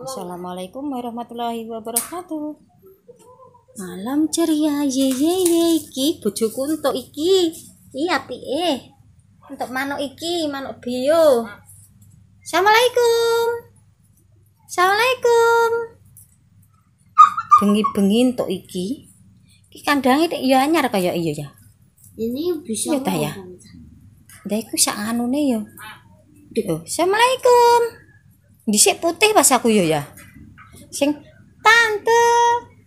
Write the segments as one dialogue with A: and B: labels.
A: Assalamualaikum warahmatullahi wabarakatuh. Malam ceria ye ye ye iki bojoku untuk iki. Iya piye? Eh. Untuk manuk iki, manuk bio. Assalamualaikum. Assalamualaikum. Bengi-bengi to iki. Iki kandange nek ya anyar kaya iya ya. Ini bisa iya ya. Ya iku sak anune ya. Duh, Assalamualaikum. Disik putih pas aku yo ya. Sing tante,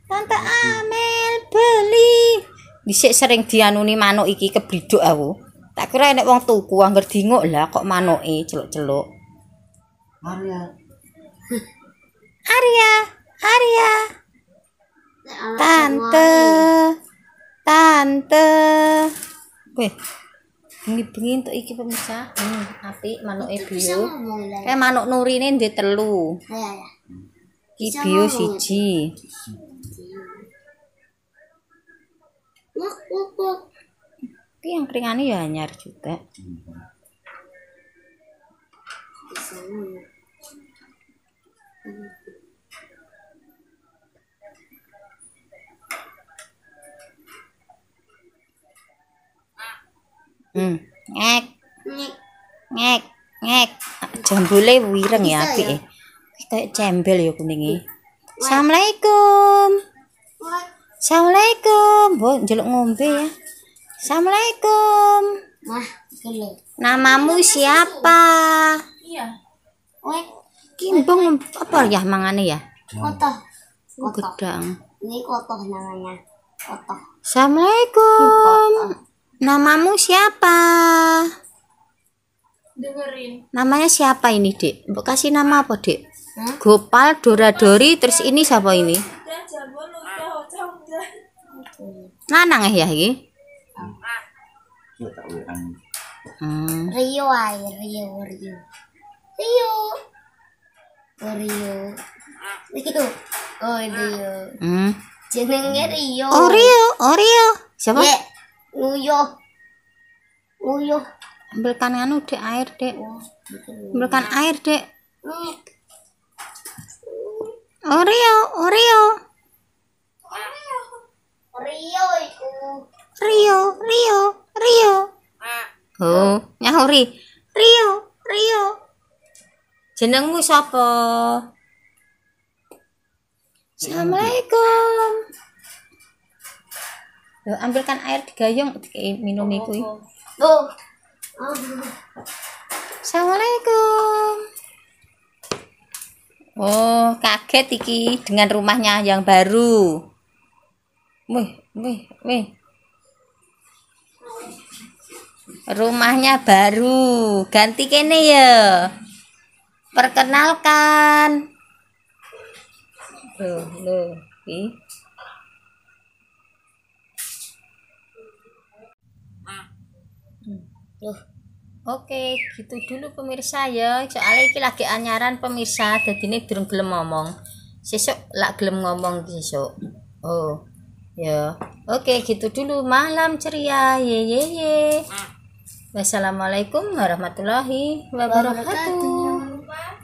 A: tante Amel beli. Disik sering dianuni manuk iki kebriduk aku. Tak kira enek wong tuku angger dingok lah kok manuke celuk-celuk. Arya. Arya, Arya. Tante. Tante. Wih, bengi-bengi untuk iki pemirsa hmm, api manuke biu eh manuk nurine ndek telu ah,
B: iki iya, iya. biu siji
A: iki yang keringane ya nyar juga Thank you. Hmm. Ngek. Ngek. Ngek. Jambule wireng ya eh kita cembel ya, ya? ya kuningi. Assalamualaikum. Assalamualaikum. bu jeluk ngombe ya. Assalamualaikum. Nah, Namamu siapa? Iya. Wek. Kimbong apa ya mangane ya? Kotoh. Gedang. Ini kotoh namanya. Kotoh. Assalamualaikum. Kotoh. Namamu siapa? Dengerin. Namanya siapa ini, Dek? Mbok kasih nama apa, Dek? Hmm? Gopal, Dora Dori, terus ini siapa ini? Mana eh ya, ya iki? Iya, hmm. Rio ay, Rio, Rio. Rio. Oh, Rio. Rio. Oh, Rio. Hmm. Jenenge Rio. Oh, Rio, oh, Rio. Siapa? Yeah nguyuh nguyuh ambilkan anu dek air dek oh, ambilkan air dek hmm. Oreo Oreo Rio rio Rio Rio ah. Rio oh nyahuri Rio Rio jenengmu siapa Assalamualaikum Loh, ambilkan air digayung minum oh, itu. oh. oh. Assalamualaikum. Oh, kaget iki dengan rumahnya yang baru. Wih, wih, wih. Rumahnya baru, ganti kene ya. Perkenalkan. Loh, loh, iki. loh Oke, gitu dulu pemirsa ya. Soalnya iki lagi anyaran pemirsa, jadi ini durung gelem ngomong. Sesuk lah gelem ngomong sesuk. Oh. Ya. Oke, gitu dulu malam ceria. Ye ye ye. Wassalamualaikum warahmatullahi wabarakatuh.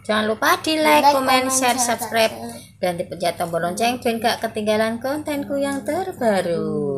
A: Jangan lupa di like, comment, share, subscribe dan dipencet tombol lonceng biar gak ketinggalan kontenku yang terbaru.